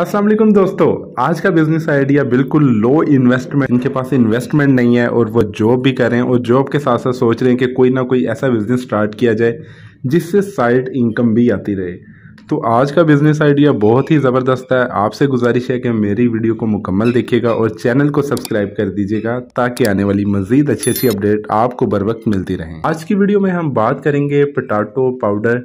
असलम दोस्तों आज का बिजनेस आइडिया बिल्कुल लो इन्वेस्टमेंट इनके पास इन्वेस्टमेंट नहीं है और वो जॉब भी करें और जॉब के साथ साथ सोच रहे हैं कि कोई ना कोई ऐसा बिजनेस स्टार्ट किया जाए जिससे साइड इनकम भी आती रहे तो आज का बिजनेस आइडिया बहुत ही ज़बरदस्त है आपसे गुजारिश है कि मेरी वीडियो को मुकम्मल देखिएगा और चैनल को सब्सक्राइब कर दीजिएगा ताकि आने वाली मजीद अच्छी अच्छी अपडेट आपको बर वक्त मिलती रहे आज की वीडियो में हम बात करेंगे पटाटो पाउडर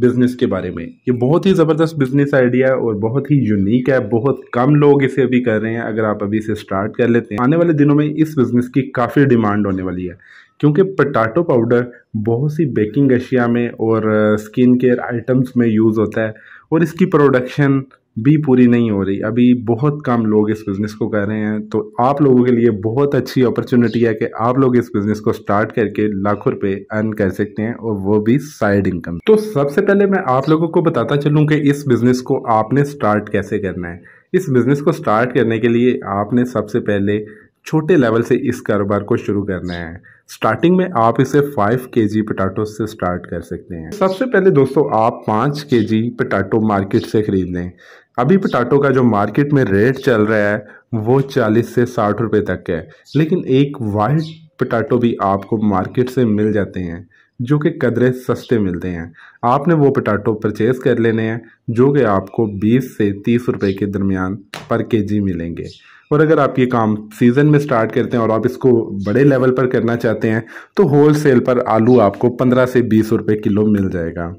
बिज़नेस के बारे में ये बहुत ही ज़बरदस्त बिज़नेस आइडिया है और बहुत ही यूनिक है बहुत कम लोग इसे अभी कर रहे हैं अगर आप अभी इसे स्टार्ट कर लेते हैं आने वाले दिनों में इस बिज़नेस की काफ़ी डिमांड होने वाली है क्योंकि पटाटो पाउडर बहुत सी बेकिंग अशिया में और स्किन केयर आइटम्स में यूज़ होता है और इसकी प्रोडक्शन भी पूरी नहीं हो रही अभी बहुत कम लोग इस बिज़नेस को कर रहे हैं तो आप लोगों के लिए बहुत अच्छी अपॉर्चुनिटी है कि आप लोग इस बिज़नेस को स्टार्ट करके लाखों रुपए अर्न कर सकते हैं और वो भी साइड इनकम तो सबसे पहले मैं आप लोगों को बताता चलूँ कि इस बिज़नेस को आपने स्टार्ट कैसे करना है इस बिज़नेस को स्टार्ट करने के लिए आपने सबसे पहले छोटे लेवल से इस कारोबार को शुरू करना है स्टार्टिंग में आप इसे 5 के जी पटाटो से स्टार्ट कर सकते हैं सबसे पहले दोस्तों आप 5 के जी पटाटो मार्केट से ख़रीद लें अभी पटाटो का जो मार्केट में रेट चल रहा है वो चालीस से साठ रुपये तक है लेकिन एक वाइट पटाटो भी आपको मार्केट से मिल जाते हैं जो कि कदरे सस्ते मिलते हैं आपने वो पटाटो परचेज़ कर लेने हैं जो कि आपको 20 से 30 रुपए के दरमियान पर केजी मिलेंगे और अगर आप ये काम सीज़न में स्टार्ट करते हैं और आप इसको बड़े लेवल पर करना चाहते हैं तो होल सेल पर आलू आपको 15 से 20 रुपए किलो मिल जाएगा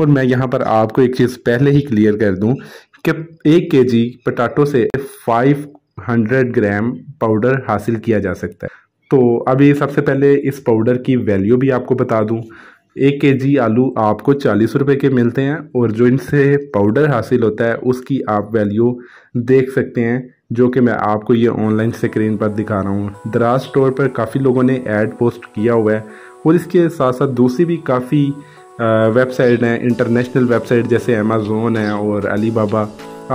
और मैं यहाँ पर आपको एक चीज़ पहले ही क्लियर कर दूँ के एक के जी पटाटो से 500 ग्राम पाउडर हासिल किया जा सकता है तो अभी सबसे पहले इस पाउडर की वैल्यू भी आपको बता दूं एक के जी आलू आपको चालीस रुपये के मिलते हैं और जो इनसे पाउडर हासिल होता है उसकी आप वैल्यू देख सकते हैं जो कि मैं आपको ये ऑनलाइन स्क्रीन पर दिखा रहा हूँ दराज स्टोर पर काफ़ी लोगों ने ऐड पोस्ट किया हुआ है और इसके साथ साथ दूसरी भी काफ़ी वेबसाइट हैं इंटरनेशनल वेबसाइट जैसे अमेज़ोन है और अली बाबा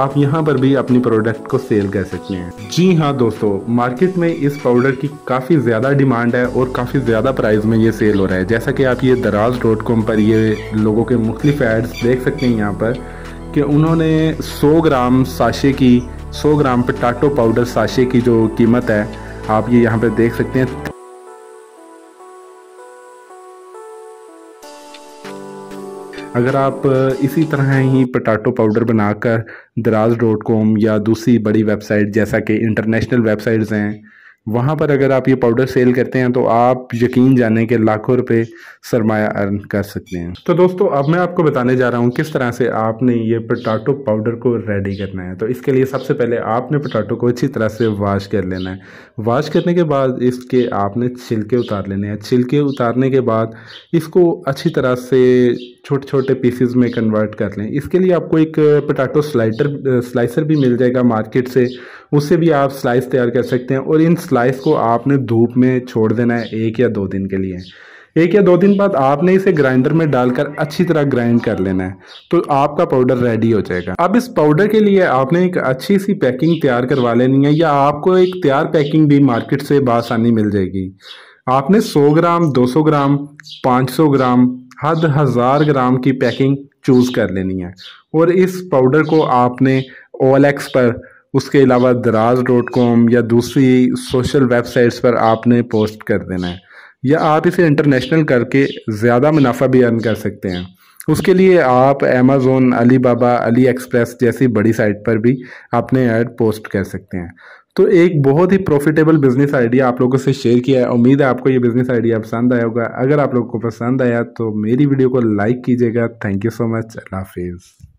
आप यहाँ पर भी अपनी प्रोडक्ट को सेल कर सकते हैं जी हाँ दोस्तों मार्केट में इस पाउडर की काफ़ी ज़्यादा डिमांड है और काफ़ी ज़्यादा प्राइस में ये सेल हो रहा है जैसा कि आप ये दराज डॉट कॉम पर ये लोगों के मुख्तफ़ एड्स देख सकते हैं यहाँ पर कि उन्होंने 100 ग्राम साशे की 100 ग्राम पटाटो पाउडर साशे की जो कीमत है आप ये यहाँ पर देख सकते हैं अगर आप इसी तरह ही पटाटो पाउडर बनाकर दराज डॉट कॉम या दूसरी बड़ी वेबसाइट जैसा कि इंटरनेशनल वेबसाइट्स हैं वहाँ पर अगर आप ये पाउडर सेल करते हैं तो आप यकीन जाने के लाखों रुपए सरमाया अर्न कर सकते हैं तो दोस्तों अब मैं आपको बताने जा रहा हूँ किस तरह से आपने ये पटाटो पाउडर को रेडी करना है तो इसके लिए सबसे पहले आपने पटाटो को अच्छी तरह से वाश कर लेना है वाश करने के बाद इसके आपने छिलके उतार लेने हैं छिलके उतारने के बाद इसको अच्छी तरह से छोटे छोटे पीसेज में कन्वर्ट कर लें इसके लिए आपको एक पटाटो स्लाइटर स्लाइसर भी मिल जाएगा मार्केट से उससे भी आप स्लाइस तैयार कर सकते हैं और इन स्लाइस को आपने धूप में छोड़ देना है एक या दो दिन के लिए एक या दो दिन बाद आपने इसे ग्राइंडर में डालकर अच्छी तरह ग्राइंड कर लेना है तो आपका पाउडर रेडी हो जाएगा अब इस पाउडर के लिए आपने एक अच्छी सी पैकिंग तैयार करवा लेनी है या आपको एक तैयार पैकिंग भी मार्केट से बासानी मिल जाएगी आपने 100 ग्राम 200 ग्राम 500 ग्राम हद हज़ार ग्राम की पैकिंग चूज़ कर लेनी है और इस पाउडर को आपने ओल एक्स पर उसके अलावा दराज डॉट कॉम या दूसरी सोशल वेबसाइट्स पर आपने पोस्ट कर देना है या आप इसे इंटरनेशनल करके ज़्यादा मुनाफा भी अर्न कर सकते हैं उसके लिए आप Amazon Alibaba AliExpress जैसी बड़ी साइट पर भी अपने ऐड पोस्ट कर सकते हैं तो एक बहुत ही प्रॉफिटेबल बिजनेस आइडिया आप लोगों से शेयर किया है उम्मीद है आपको ये बिजनेस आइडिया पसंद आया होगा अगर आप लोगों को पसंद आया तो मेरी वीडियो को लाइक कीजिएगा थैंक यू सो मच अल्लाह हाफिज़